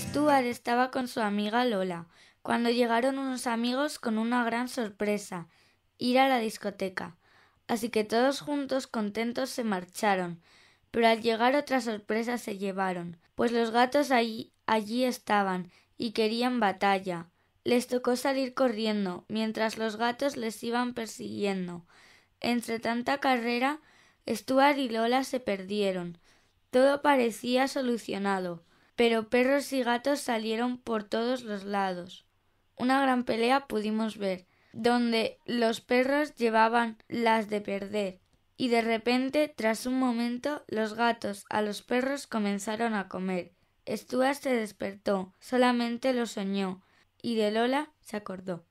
Stuart estaba con su amiga Lola, cuando llegaron unos amigos con una gran sorpresa, ir a la discoteca. Así que todos juntos contentos se marcharon, pero al llegar otra sorpresa se llevaron, pues los gatos allí, allí estaban y querían batalla. Les tocó salir corriendo, mientras los gatos les iban persiguiendo. Entre tanta carrera, Stuart y Lola se perdieron. Todo parecía solucionado, pero perros y gatos salieron por todos los lados. Una gran pelea pudimos ver, donde los perros llevaban las de perder, y de repente, tras un momento, los gatos a los perros comenzaron a comer. Stuart se despertó, solamente lo soñó, y de Lola se acordó.